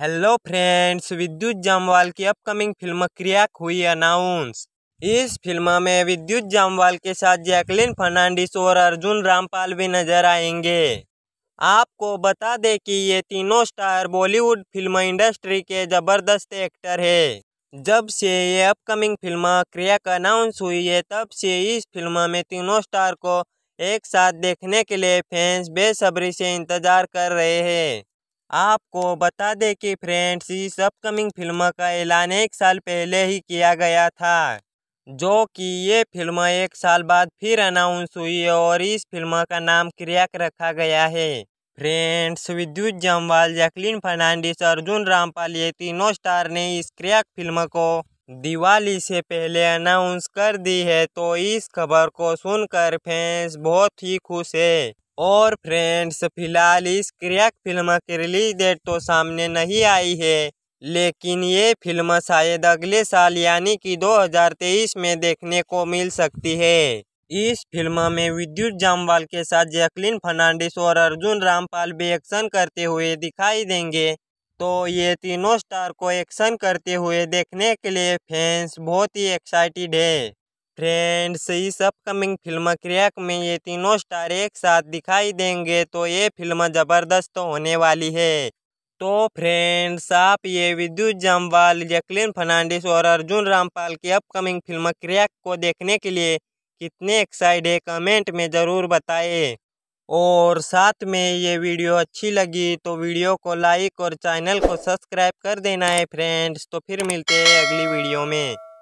hello friends विद्युत जामवाल की upcoming film क्रियाक हुई अनाउंस इस फिल्म में विद्युत जामवाल के साथ जैकलिन फर्नांडिस और अर्जुन रामपाल भी नजर आएंगे आपको बता दें कि ये तीनों स्टार बॉलीवुड फिल्म इंडस्ट्री के ज़बरदस्त एक्टर है जब से ये अपकमिंग फिल्म का अनाउंस हुई है तब से इस फिल्म में तीनों स्टार को एक साथ देखने के लिए फैंस बेसब्री से इंतज़ार कर रहे हैं आपको बता दें कि फ्रेंड्स इस अपकमिंग फिल्म का ऐलान एक साल पहले ही किया गया था जो कि ये फिल्म एक साल बाद फिर अनाउंस हुई है और इस फिल्म का नाम क्रियाक रखा गया है फ्रेंड्स विद्युत जमवाल जैकलीन फर्नांडिस अर्जुन रामपाल ये तीनों स्टार ने इस क्रियाक फिल्म को दिवाली से पहले अनाउंस कर दी है तो इस खबर को सुनकर फैंस बहुत ही खुश है और फ्रेंड्स फिलहाल इस क्रैक फिल्म की रिलीज डेट तो सामने नहीं आई है लेकिन ये फिल्म शायद अगले साल यानी कि 2023 में देखने को मिल सकती है इस फिल्म में विद्युत जामवाल के साथ जैकलिन फर्नांडिस और अर्जुन रामपाल भी एक्शन करते हुए दिखाई देंगे तो ये तीनों स्टार को एक्शन करते हुए देखने के लिए फैंस बहुत ही एक्साइटेड है फ्रेंड्स इस अपकमिंग फिल्म क्रैक में ये तीनों स्टार एक साथ दिखाई देंगे तो ये फिल्म ज़बरदस्त तो होने वाली है तो फ्रेंड्स आप ये विद्युत जामवाल जैकलिन फर्नांडिस और अर्जुन रामपाल की अपकमिंग फिल्म क्रैक को देखने के लिए कितने एक्साइड है कमेंट में ज़रूर बताएं और साथ में ये वीडियो अच्छी लगी तो वीडियो को लाइक और चैनल को सब्सक्राइब कर देना है फ्रेंड्स तो फिर मिलते हैं अगली वीडियो में